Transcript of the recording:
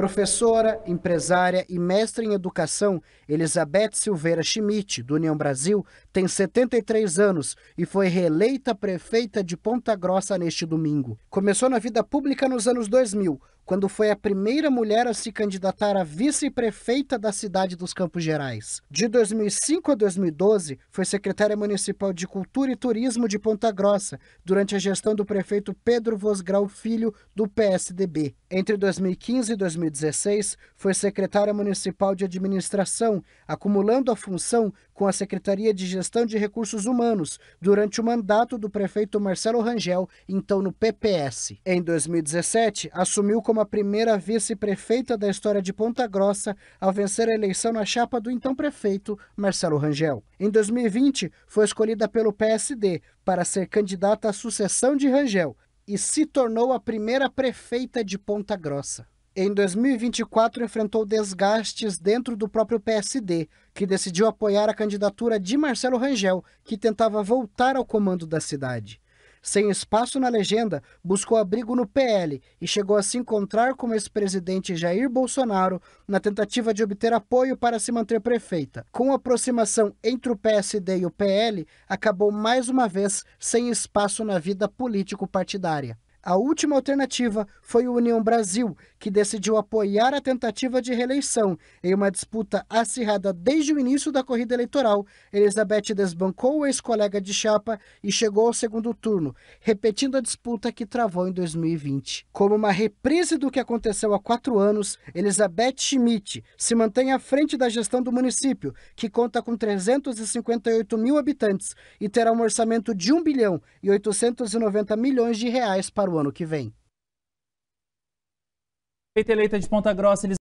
Professora, empresária e mestre em educação, Elizabeth Silveira Schmidt, do União Brasil, tem 73 anos e foi reeleita prefeita de Ponta Grossa neste domingo. Começou na vida pública nos anos 2000, quando foi a primeira mulher a se candidatar a vice-prefeita da cidade dos Campos Gerais. De 2005 a 2012, foi secretária municipal de Cultura e Turismo de Ponta Grossa, durante a gestão do prefeito Pedro Vosgrau Filho, do PSDB. Entre 2015 e 2016, foi secretária municipal de Administração, acumulando a função com a Secretaria de Gestão de Recursos Humanos durante o mandato do prefeito Marcelo Rangel, então no PPS. Em 2017, assumiu como a primeira vice-prefeita da história de Ponta Grossa ao vencer a eleição na chapa do então prefeito Marcelo Rangel. Em 2020, foi escolhida pelo PSD para ser candidata à sucessão de Rangel e se tornou a primeira prefeita de Ponta Grossa em 2024 enfrentou desgastes dentro do próprio PSD, que decidiu apoiar a candidatura de Marcelo Rangel, que tentava voltar ao comando da cidade. Sem espaço na legenda, buscou abrigo no PL e chegou a se encontrar com o ex-presidente Jair Bolsonaro na tentativa de obter apoio para se manter prefeita. Com a aproximação entre o PSD e o PL, acabou mais uma vez sem espaço na vida político-partidária. A última alternativa foi o União Brasil, que decidiu apoiar a tentativa de reeleição. Em uma disputa acirrada desde o início da corrida eleitoral, Elizabeth desbancou o ex-colega de chapa e chegou ao segundo turno, repetindo a disputa que travou em 2020. Como uma reprise do que aconteceu há quatro anos, Elizabeth Schmidt se mantém à frente da gestão do município, que conta com 358 mil habitantes e terá um orçamento de 1 bilhão e 890 milhões de reais para para o ano que vem. Feita eleita de Ponta Grossa, eles